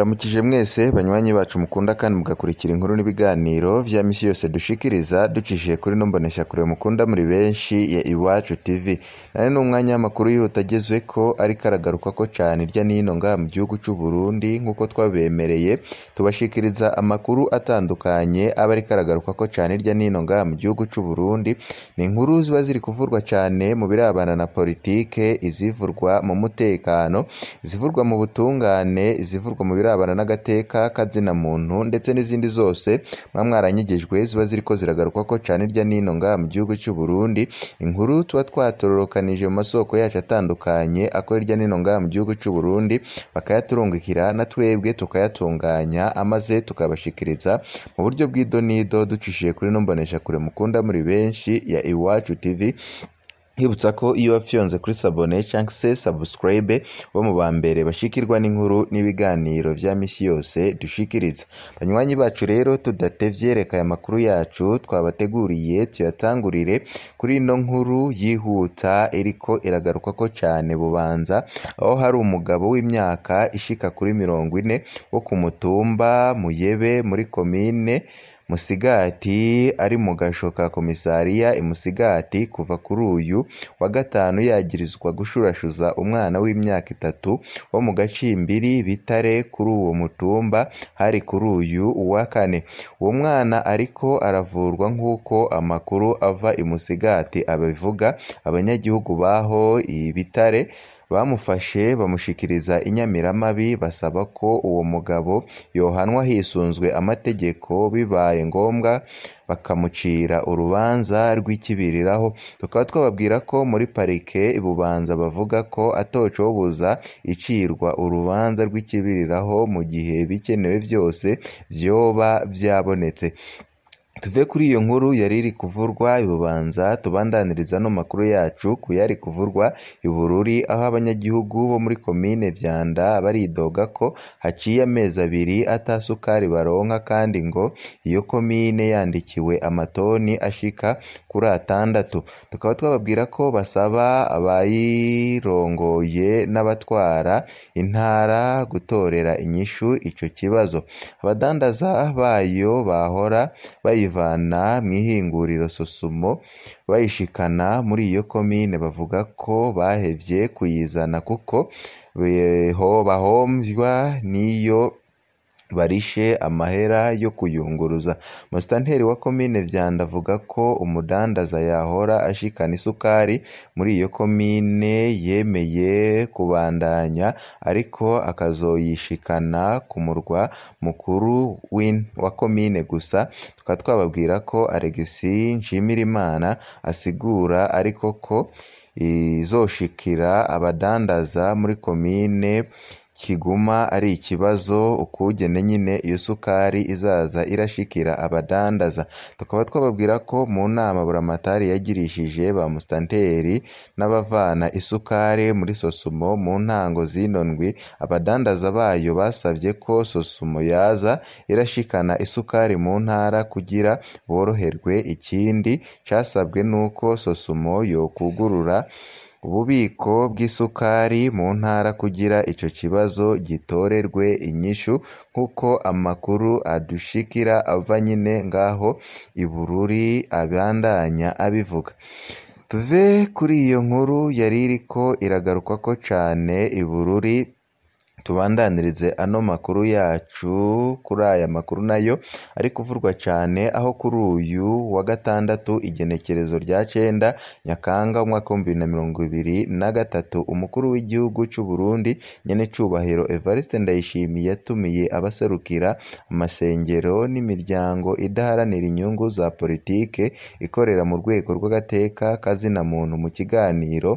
twabaramukije mwese banywanyi bacu mukunda kandi mugakurikira inkuru n'ibiganiro bya misi yose dushikiriza ducishije kuri numbonesha kure mukunda muri benshi ya iwacu tv nawe ni umwanya w'amakuru yihuta agezwe ko ari karagaruka ko cyane irya n'ino ngaha mu gihugu cy'u Burundi nk'uko twabemereye tubashikiriza amakuru atandukanye aba ari karagaruka ko cyane irya n'ino ngaha mu gihugu cy'u Burundi ni inkuru ziba ziri kuvurwa cyane mu birabana na politiki izivurwa mu mutekano izivurwa mu butungane izivurwa mu birabana irabana n'agateka muntu ndetse n'izindi zose mwa mwaranyigijwe ziba ziri ko ziragaruka ko cyane irya nino ngaha mu gihugu cy'u Burundi inkuru tuba twatororokanije mu masoko yacu atandukanye akora irya nino ngaha mu gihugu cy'u Burundi bakayaturungikira na twebwe tukayatunganya amaze tukabashikiriza mu buryo bw'idonido ducishije kuri no mbonesha kure mukunda muri benshi ya Iwacu TV Nkibutsa ko iyo wafyonze kuri Sabone cyangwa se Subscribe bo mu ba mbere bashikirwa n'inkuru n'ibiganiro bya misi yose dushikiriza banywanyi bacu rero tudatevye reka aya makuru yacu twabateguriye tuyatangurire kuri ino nkuru yihuta iragaruka ko cyane Bubanza aho hari umugabo w'imyaka ishika kuri mirongo ine wo ku mutumba Muyebe muri komine Musigati ari mu gasho ka Komisariya imusigati kuva kuri uyu wa gatanu yagirizwa gushurashuza umwana w'imyaka itatu wo mu Gacimbiri Bitare kuri uwo mutumba hari kuri uyu wa kane uwo mwana ariko aravurwa nk'uko amakuru ava imusigati abivuga abanyagihugu b'aho i Bitare bamufashe bamushyikiriza i Nyamirambi basaba ko uwo mugabo yohanwa hisunzwe amategeko bibaye ngombwa bakamucira urubanza rw'ikibiriraho tukaba twababwira ko muri parike ibubanza bavuga ko atocobuza icirwa urubanza rw'ikibiriraho mu gihe bikenewe byose byoba byabonetse Tuve kuri iyo nkuru yari iri kuvurwa i tubandaniriza tubandanirize makuru yacu ku yari kuvurwa i aho abanyagihugu bo muri komine Byanda baridoga ko haciye amezi abiri atasukari baronka kandi ngo iyo komine yandikiwe amatoni ashika kuri atandatu tukaba twababwira ko basaba abayirongoye n'abatwara intara gutorera inyishu icyo kibazo abadandaza bayo bahora bayi bayivana mu ihinguriro Sosumo bayishikana muri iyo komine bavuga ko bahebye kuyizana kuko eh, bahomvywa n'iyo barishe amahera yo kuyunguruza Musitanteri wa Komine Byanda avuga ko umudandaza yahora ashikana isukari muri iyo komine yemeye kubandanya ariko akazoyishikana ku murwa mukuru wa komine gusa tukaba twababwira ko Alegisi Nshimirimana asigura ariko ko izoshikira abadandaza muri komine kiguma ari ikibazo ukugene nyine iyo sukari izaza irashikira abadandaza tukaba twababwira ko mu nama Buramatari yagirishije ba musitanteri n'abavana isukari muri Sosumo mu ntango z'ino abadandaza bayo basabye ko Sosumo yaza irashikana isukari mu ntara kugira boroherwe ikindi cyasabwe nuko Sosumo yokugurura ububiko bw'isukari mu ntara kugira icyo kibazo gitorerwe inyishu nk'uko amakuru adushikira ava nyine ngaho ibururi Bururi abandanya abivuga tuve kuri iyo nkuru yari iriko iragarukako cane i Bururi tubandanirize ano makuru yacu kuri aya makuru nayo ari kuvurwa cyane aho kuri uyu wa gatandatu igenekerezo rya cyenda nyakanga umwaka w'ibihumbi bibiri na mirongo ibiri na gatatu umukuru w'igihugu cy'u Burundi nyenecubahiro Evariste Ndayishimiye yatumiye abaserukira amasengero n'imiryango idaharanira inyungu za politiki ikorera mu rwego rw'agateka kazina muntu mu kiganiro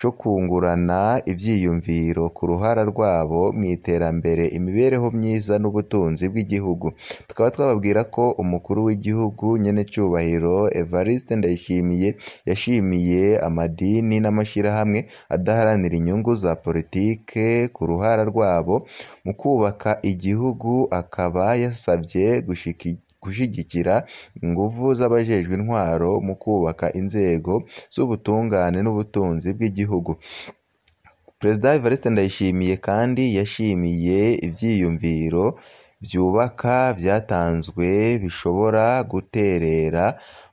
cyo kungurana ibyiyumviro ku ruhara rwabo mu iterambere imibereho myiza n'ubutunzi bw'igihugu tukaba twababwira ko umukuru w'igihugu nyenecyubahiro Evariste Ndayishimiye yashimiye amadini n'amashyirahamwe adaharanira inyungu za politiki ku ruhara rwabo mu kubaka igihugu akaba yasabye gushyigikira gushyigikira ingufu z'abajejwe intwaro mu kubaka inzego z'ubutungane n'ubutunzi bw'igihugu Perezida Evariste Ndayishimiye kandi yashimiye ibyiyumviro byubaka byatanzwe bishobora guterera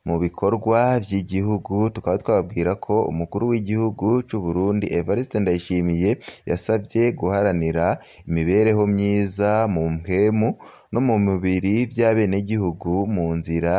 mu bikorwa by'igihugu tukaba twababwira ko umukuru w'igihugu cy'u Burundi Evariste Ndayishimiye yasabye guharanira imibereho myiza mu mpemu no mu mibiri by'abenegihugu mu nzira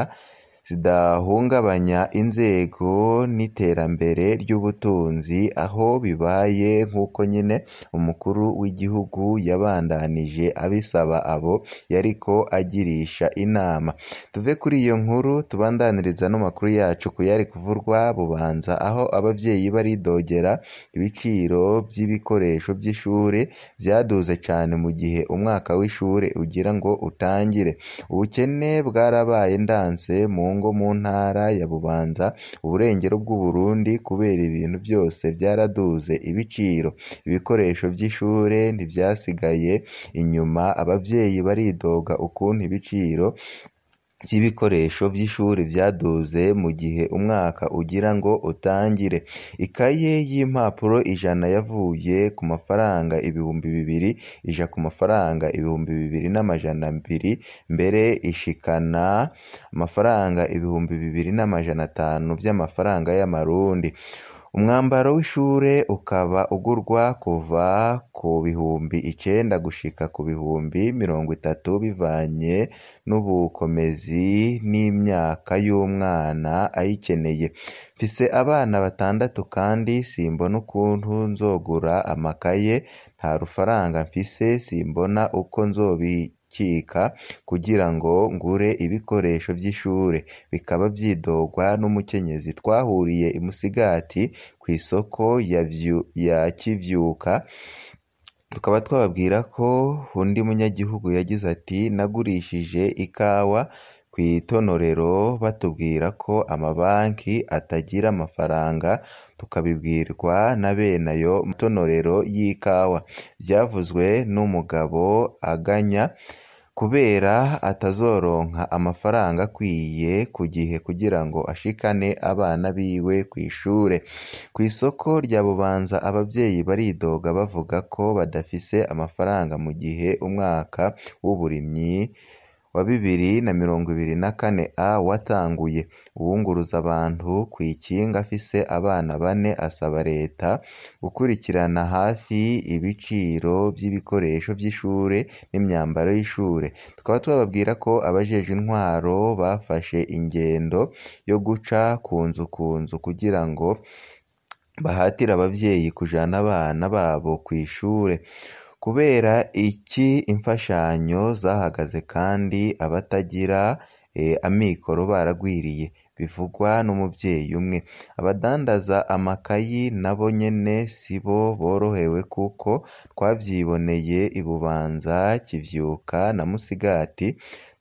zidahungabanya inzego n'iterambere ry'ubutunzi aho bibaye nk'uko nyine umukuru w'igihugu yabandanije abisaba abo yariko agirisha inama tuve kuri iyo nkuru tubandaniriza n'amakuru yacu ku yari kuvurwa bubanza aho ababyeyi baridogera ibiciro by'ibikoresho by'ishuri byaduze cyane mu gihe umwaka w'ishuri ugira ngo utangire ubukene bwarabaye ndanse mu Congo mu ntara ya Bubanza uburengero bw'u Burundi kubera ibintu byose byaraduze ibiciro ibikoresho by'ishure ntibyasigaye inyuma ababyeyi baridoga ukuntu ibiciro by'ibikoresho by'ishuri byaduze mu gihe umwaka ugira ngo utangire. Ikaye y'impapuro ijana yavuye ku mafaranga ibihumbi bibiri ija ku mafaranga ibihumbi bibiri n'amajana abiri mbere ishikana amafaranga ibihumbi bibiri n'amajana atanu by'amafaranga y'amarundi. Umwambaro w'ishuri ukaba ugurwa kuva ku bihumbi icyenda gushika ku bihumbi mirongo itatu bivanye n'ubukomezi n'imyaka y'umwana ayikeneye. Mfise abana batandatu kandi simbona ukuntu nzogura amakaye, nta rufaranga mfise simbona uko nzobi gukika kugira ngo ngure ibikoresho byishure bikaba byidogwa n'umukenyezi twahuriye i ku isoko ya Kibyuka tukaba twababwira ko undi munyagihugu yagize ati “Nagurishije ikawa ku itonorero batubwira ko amabanki atagira amafaranga tukabibwirwa na bene ayo matorero y'ikawa byavuzwe n'umugabo aganya kubera atazoronka amafaranga akwiye ku gihe kugira ngo ashikane abana biwe ku ishure ku isoko rya Bubanza ababyeyi baridoga bavuga ko badafise amafaranga mu gihe umwaka w'uburimyi wa bibiri na mirongo ibiri na kane A watanguye uwunguruza abantu ku ikinga afise abana bane asaba Leta gukurikirana hafi ibiciro by'ibikoresho by'ishure n'imyambaro y'ishure tukaba tubabwira ko abajeje intwaro bafashe ingendo yo guca ku nzu ku nzu kugira ngo bahatire ababyeyi kujana abana babo ku kw'ishure Kubera iki imfashanyo zahagaze kandi abatagira eh, amikoro baragwiriye bivugwa n'umubyeyi umwe abadandaza amakayi nabo nyene sibo borohewe kuko twabyiboneye ibubanza kibyuka na Musigati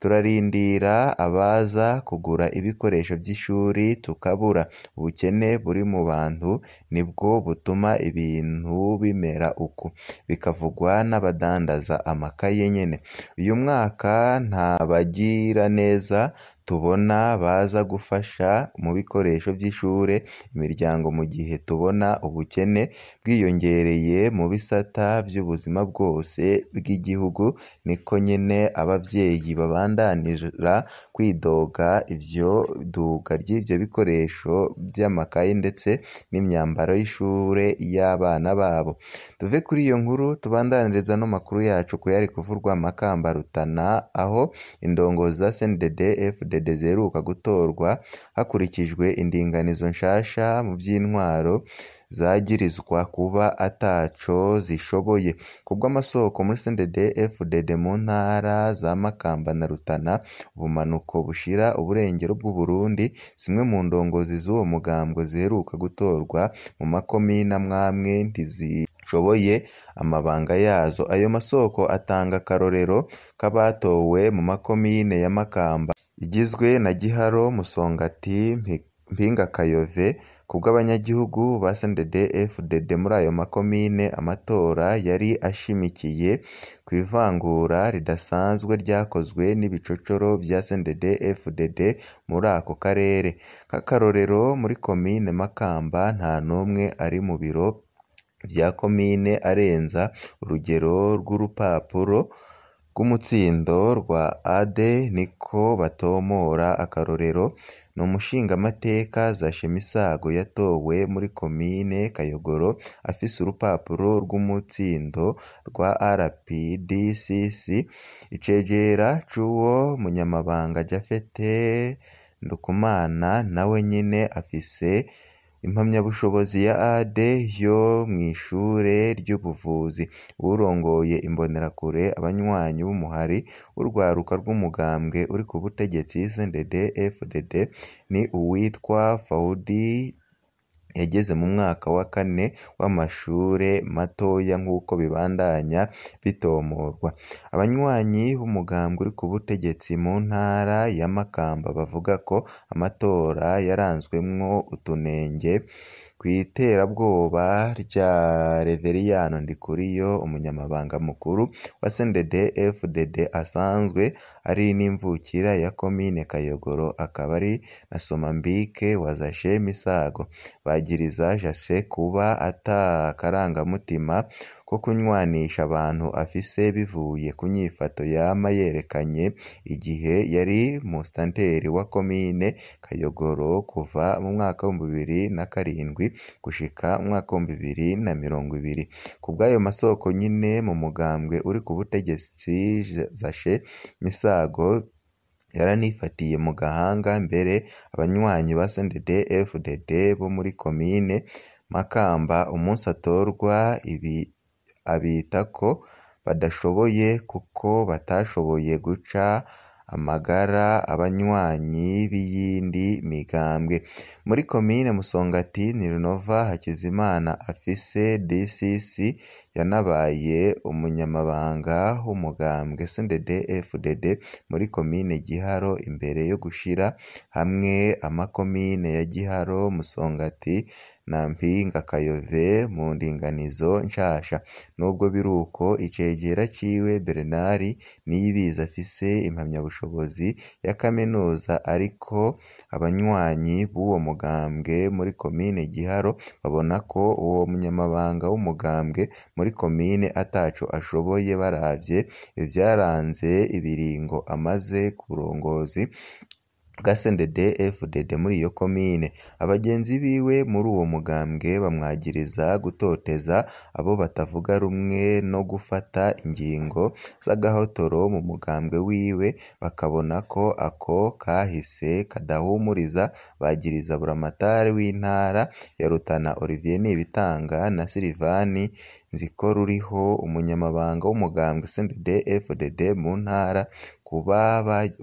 turarindira abaza kugura ibikoresho by'ishuri tukabura ubukene buri mu bantu nibwo butuma ibintu bimera uku bikavugwa n'abadandaza amakaye nyine uyu mwaka nta bagira neza tubona baza gufasha mu bikoresho by’ishure imiryango mu gihe tubona ubukene bwiyongereye mu bisata by'ubuzima bwose bw'igihugu niko nyine ababyeyi babandanira kwidoga ibyo duka ry'ibyo bikoresho by'amakaye ndetse n'imyambaro y’ishure y'abana babo tuve kuri iyo nkuru tubandaniriza n'amakuru yacu ku kuvurwa Makamba aho indongozi za SNDD FDD Jenoside dezeruka gutorwa hakurikijwe indinganizo nshasha mu by'intwaro zagirizwa kuba ataco zishoboye kubw'amasoko muri CNDD-FDD mu ntara za Makamba na Rutana ubumanuko bushira uburengero bw'u Burundi zimwe mu ndongozi z'uwo mugambwe ziheruka gutorwa mu makomine amwamwe ntizishoboye amabanga yazo ayo masoko atanga akarorero k'abatowe mu makomine ya Makamba igizwe na Giharo Musongati Mpingakayove ku bw'abanyagihugu ba CNDD-FDD muri ayo makomine amatora yari ashamikiye ku ivangura ridasanzwe ryakozwe n'ibicocoro bya CNDD-FDD muri ako karere nk'akarorero muri komine Makamba nta n'umwe ari mu biro bya komine arenza urugero rw'urupapuro bw'umutsindo rwa ADE niko batomora akarorero ni umushingamateka za Shemisago yatowe muri Komine Kayogoro afise urupapuro rw'umutsindo rwa RPDCC icegera c'uwo munyamabanga Japhet Ndukumana nawe nyine afise Impamyabushobozi ya AD yo mu ishuri ry'ubuvuzi, urongoye Imbonerakure abanywanyi b'umuhari w'urwaruka rw'umugambwe uri ku butegetsi, CNDD-FDD, ni uwitwa Faudi yageze mu mwaka wa kane w'amashuri matoya nk'uko bibandanya bitomorwa abanywanyi b'umugambwe uri ku butegetsi mu ntara ya Makamba bavuga ko amatora yaranzwemwo utunenge Ku iterabwoba rya Reverien Ndikuriyo Umunyamabanga Mukuru wa CNDD-FDD asanzwe ari n'imvukira ya Komine Kayogoro akaba ari na Somambike wa Zachée Misago bagiriza jase kuba atakarangamutima ko kunywanisha abantu afise bivuye ku nyifato yama yerekanye igihe yari musitanteri wa komine Kayogoro kuva mu mwaka w'ibihumbi bibiri na karindwi gushika mu mwaka w'ibihumbi bibiri na mirongo ibiri kubw'ayo masoko nyine mu mugambwe uri ku butegetsi zashe Misago yaranifatiye mu gahanga mbere abanywanyi ba CNDD-FDD bo muri komine Makamba umunsi atorwa ibi abita ko badashoboye kuko batashoboye guca amagara abanywanyi b'iyindi migambwe muri Komine Musongatini Renova Hakizimana Afise DCC yanabaye Umunyamabanga w'umugambwe SNDD-FDD muri Komine Giharo imbere yo gushyira hamwe amakomine ya Giharo Musongati na mpinga Kayove mu ndinganizo nshasha nubwo biruko icegera ciwe Bernard Niyibizi afise impamyabushobozi ya kaminuza ariko abanywanyi b'uwo mugambwe muri komine Giharo babona ko uwo munyamabanga w'umugambwe muri komine ataco ashoboye baravye ivyaranze ibiringo amaze ku burongozi Gasendede/FDD muri iyo komine. Abagenzi biwe muri uwo mugambwe bamwagiriza gutoteza abo batavuga rumwe no gufata ingingo z'agahotoro mu mugambwe wiwe bakabona ko ako kahise kadahumuriza bagiriza buramatari w'intara ya Rutana Olivier Nibitanga na ko ruriho umunyamabanga w'umugambwe Sendede/FDD mu ntara kuba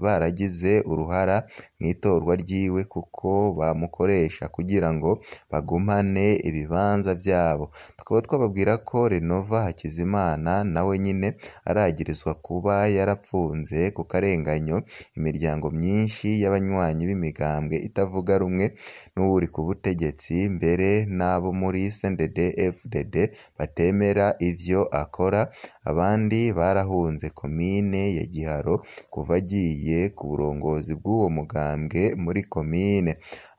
baragize uruhara mu itorwa ryiwe kuko bamukoresha kugira ngo bagumane ibibanza byabo tukaba twababwira ko Renova Hakizimana nawe nyine aragirizwa kuba yarapfunze ku karenganyo imiryango myinshi y'abanywanyi b'imigambwe itavuga rumwe n'uri ku butegetsi mbere n'abo muri CNDD FDD batemera ibyo akora abandi barahunze Komine ya Giharo kuva agiye ku burongozi bw'uwo muganga Nyandwi muri Komine.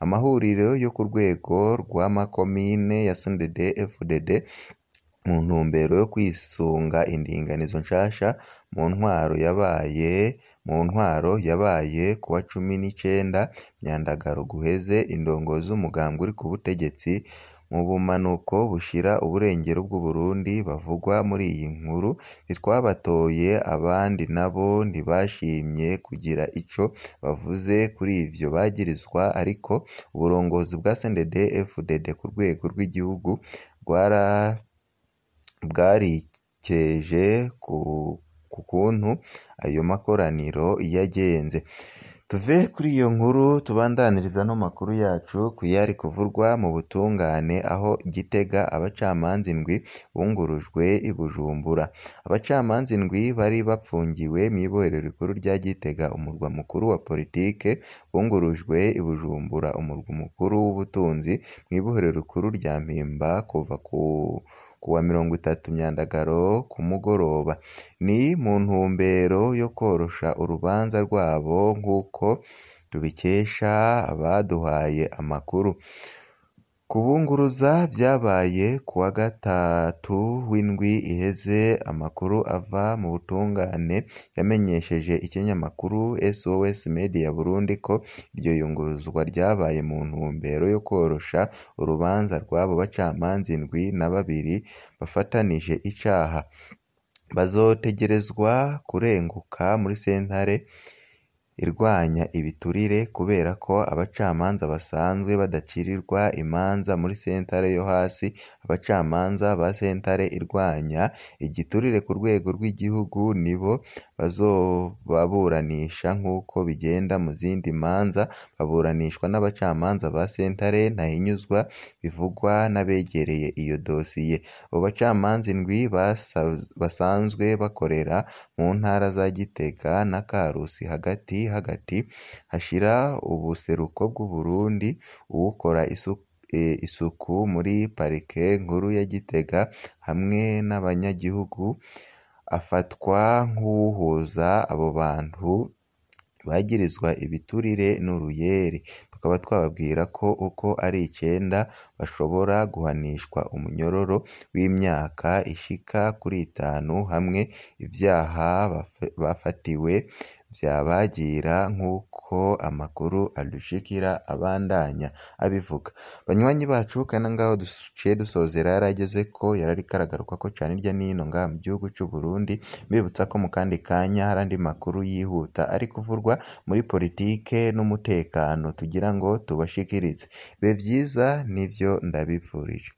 Amahuriro yo ku rwego rw'amakomine ya SNDD FDD mu ntumbero yo kwisunga indinganizo nshasha mu ntwaro yabaye mu ntwaro yabaye ku wa cumi nicyenda Myandagaro guheze indongozi umugambwe uri ku butegetsi mu bumanuko bushira uburengero bw'u Burundi bavugwa muri iyi nkuru ntitwabatoye abandi nabo ntibashimye kugira icyo bavuze kuri ivyo bagirizwa ariko uburongozi bwa CNDD-FDD ku rwego rw'igihugu bwarikeje ku ku kuntu ayo makoraniro yagenze tuve kuri iyo nkuru tubandaniriza no makuru yacu ku yari kuvurwa mu butungane aho gitega abacamanza indwi bungurujwe i bujumbura abacamanza indwi bari bapfungiwe mu ibohero rikuru rya gitega umurwa mukuru wa politike bungurujwe i bujumbura umurwa mukuru w'ubutunzi mu ibohero rikuru rya mpimba kuva ku ku mirongo itatu Myandagaro ku mugoroba ni mu ntumbero yo koroshya urubanza rwabo nk'uko tubikesha abaduhaye amakuru kubunguruza byabaye ku wa gatatu w'indwi iheze amakuru ava mu butungane yamenyesheje ikinyamakuru SOS Media Burundi ko iryo yunguruzwa ryabaye mu ntumbero yo koroshya urubanza rw'abo bacamanza indwi na babiri bafatanije icyaha bazotegerezwa kurenguka muri sentare irwanya ibiturire kubera ko abacamanza basanzwe badacirirwa imanza muri sentare yo hasi abacamanza ba sentare irwanya igiturire ku rwego rw'igihugu nibo bazobaburanisha nk'uko bigenda mu zindi manza baburanishwa n'abacamanza ba sentare ntahinyuzwa bivugwa n'abegereye iyo dosiye abo bacamanza indwi basanzwe bakorera mu ntara za Gitega na Karusi hagati hagati hashira ubuseruko bw'u Burundi ubukora e, isuku muri parike nkuru ya Gitega hamwe n'abanyagihugu afatwa nk'uhuza abo bantu bagirizwa ibiturire n'uruyere tukaba twababwira ko uko ari icyenda bashobora guhanishwa umunyororo w'imyaka ishika kuri itanu hamwe ibyaha bafatiwe byabagiraho nk'uko amakuru adushikira abandanya abivuga banywanyi bacu kandi ngaho duciye dusozera ageze ko yarari karagaruka ko cyane irya nino ngaha mu gihugu cy'u Burundi bibutsa ko mu kandi kanya hari andi makuru yihuta ari kuvurwa muri politike n'umutekano tugira ngo tubashikirize be byiza nibyo ndabifurije